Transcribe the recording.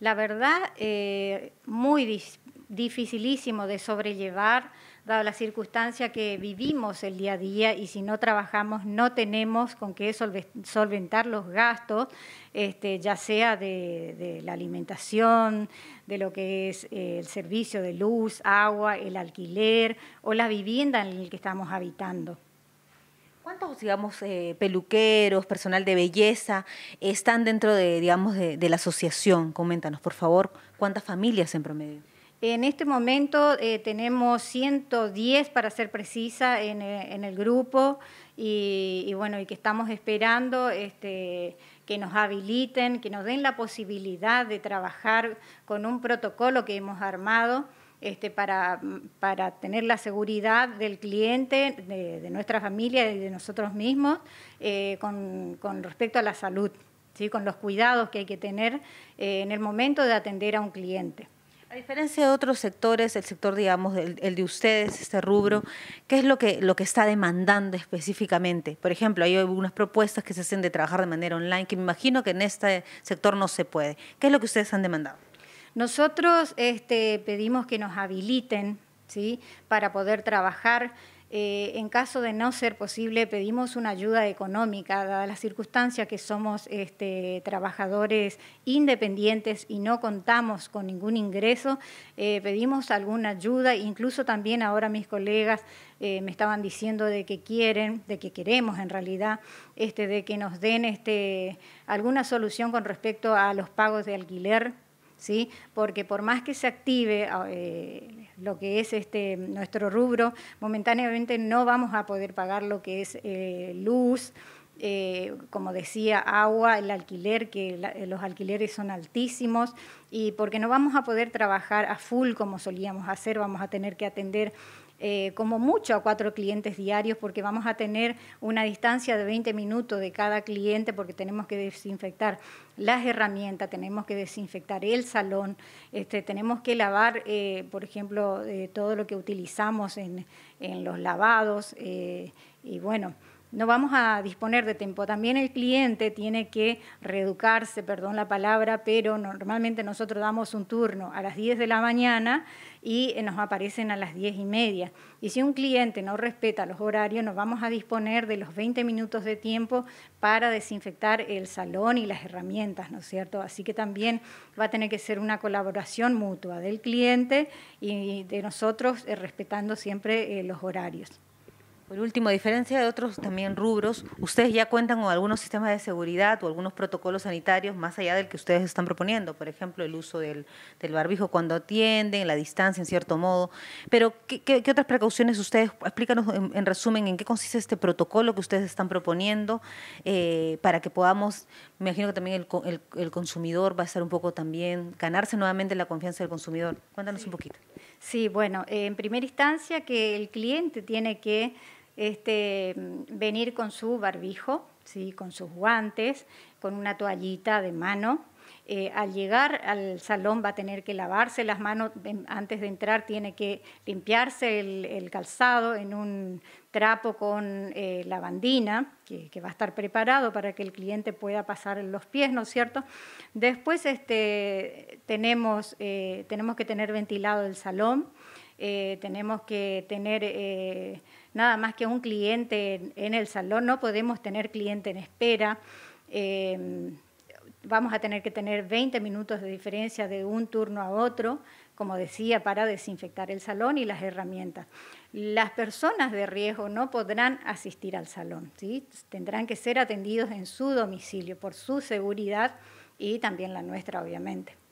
La verdad, eh, muy dificilísimo de sobrellevar, dado la circunstancia que vivimos el día a día y si no trabajamos no tenemos con qué solventar los gastos, este, ya sea de, la alimentación, de lo que es eh, el servicio de luz, agua, el alquiler o la vivienda en la que estamos habitando. ¿Cuántos, digamos, eh, peluqueros, personal de belleza están dentro de, digamos, de, la asociación? Coméntanos, por favor, ¿cuántas familias en promedio? En este momento eh, tenemos 110, para ser precisa, en, eh, el grupo y, bueno, y que estamos esperando este, que nos habiliten, que nos den la posibilidad de trabajar con un protocolo que hemos armado este, para, para, tener la seguridad del cliente, de, nuestra familia y de nosotros mismos eh, con, respecto a la salud, ¿sí? con los cuidados que hay que tener eh, en el momento de atender a un cliente. A diferencia de otros sectores, el sector, digamos, el, de ustedes, este rubro, ¿qué es lo que, lo que está demandando específicamente? Por ejemplo, hay algunas propuestas que se hacen de trabajar de manera online, que me imagino que en este sector no se puede. ¿Qué es lo que ustedes han demandado? Nosotros este, pedimos que nos habiliten para poder trabajar. Eh, en caso de no ser posible, pedimos una ayuda económica, dada la circunstancia que somos este, trabajadores independientes y no contamos con ningún ingreso. Eh, pedimos alguna ayuda, incluso también ahora mis colegas eh, me estaban diciendo de que quieren, de que queremos en realidad, este, de que nos den alguna solución con respecto a los pagos de alquiler ¿sí? porque por más que se active ah, eh, lo que es este, nuestro rubro, momentáneamente no vamos a poder pagar lo que es eh, luz, eh, como decía, agua, el alquiler, que los alquileres son altísimos, y porque no vamos a poder trabajar a full como solíamos hacer, vamos a tener que atender eh, como mucho a cuatro clientes diarios porque vamos a tener una distancia de 20 minutos de cada cliente porque tenemos que desinfectar las herramientas, tenemos que desinfectar el salón, este, tenemos que lavar, eh, por ejemplo, eh, todo lo que utilizamos en los lavados y bueno no vamos a disponer de tiempo. También el cliente tiene que reeducarse, perdón la palabra, pero normalmente nosotros damos un turno a las 10 de la mañana y eh, nos aparecen a las 10 y media. Y si un cliente no respeta los horarios, nos vamos a disponer de los 20 minutos de tiempo para desinfectar el salón y las herramientas, ¿no es cierto? Así que también va a tener que ser una colaboración mutua del cliente y de nosotros, eh, respetando siempre eh, los horarios. Por último, a diferencia de otros también rubros, ustedes ya cuentan con algunos sistemas de seguridad o algunos protocolos sanitarios más allá del que ustedes están proponiendo, por ejemplo, el uso del, barbijo cuando atienden, la distancia en cierto modo. Pero, ¿qué, otras precauciones ustedes, explícanos en, resumen en qué consiste este protocolo que ustedes están proponiendo eh, para que podamos, me imagino que también el, consumidor va a estar un poco también, ganarse nuevamente la confianza del consumidor? Cuéntanos un poquito. Sí, bueno, en primera instancia que el cliente tiene que... Este, venir con su barbijo, ¿sí? con sus guantes, con una toallita de mano. Eh, al llegar al salón va a tener que lavarse las manos, em, antes de entrar tiene que limpiarse el, calzado en un trapo con eh, lavandina, que, va a estar preparado para que el cliente pueda pasar los pies, ¿no es cierto? Después este, tenemos, eh, tenemos que tener ventilado el salón, tenemos que tener nada más que un cliente en, el salón, no podemos tener cliente en espera. Em, vamos a tener que tener 20 minutos de diferencia de un turno a otro, como decía, para desinfectar el salón y las herramientas. Las personas de riesgo no podrán asistir al salón, tendrán que ser atendidos en su domicilio por su seguridad y también la nuestra, obviamente.